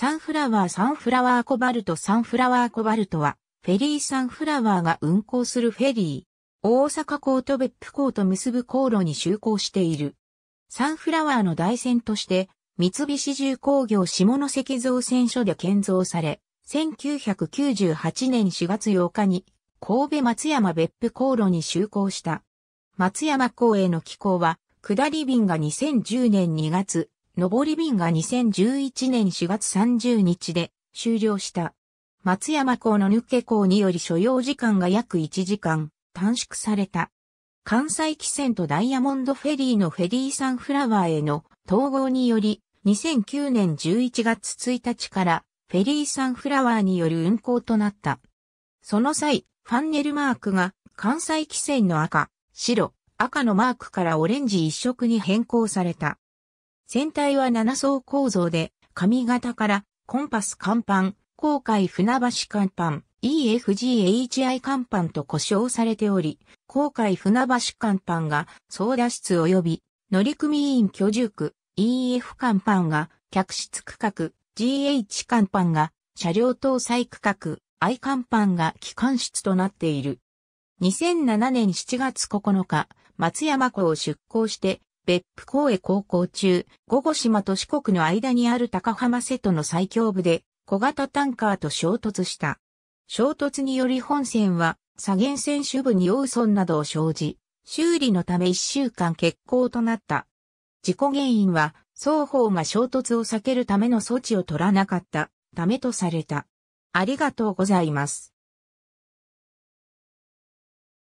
サンフラワーサンフラワーコバルトサンフラワーコバルトは、フェリーサンフラワーが運行するフェリー。大阪港と別府港と結ぶ航路に就航している。サンフラワーの台船として、三菱重工業下関造船所で建造され、1998年4月8日に神戸松山別府航路に就航した。松山港への寄港は、下り便が2010年2月、上り便が2011年4月30日で終了した。松山港の抜け港により所要時間が約1時間短縮された。関西汽船とダイヤモンドフェリーのフェリーサンフラワーへの統合により2009年11月1日からフェリーサンフラワーによる運航となった。その際、ファンネルマークが関西汽船の赤、白、赤のマークからオレンジ一色に変更された。船体は7層構造で、上型からコンパス甲板、航海船橋甲板、EFGHI 甲板と呼称されており、航海船橋甲板が操舵室及び乗組員居住区 EF 甲板が客室区画 GH 甲板が車両搭載区画 I 甲板が機関室となっている。2007年7月9日、松山港を出港して別府港へ航行中、午後島と四国の間にある高浜瀬戸の最強部で、小型タンカーと衝突した。衝突により本船は、左舷船首部に大損などを生じ、修理のため1週間欠航となった。事故原因は、双方が衝突を避けるための措置を取らなかったためとされた。ありがとうございます。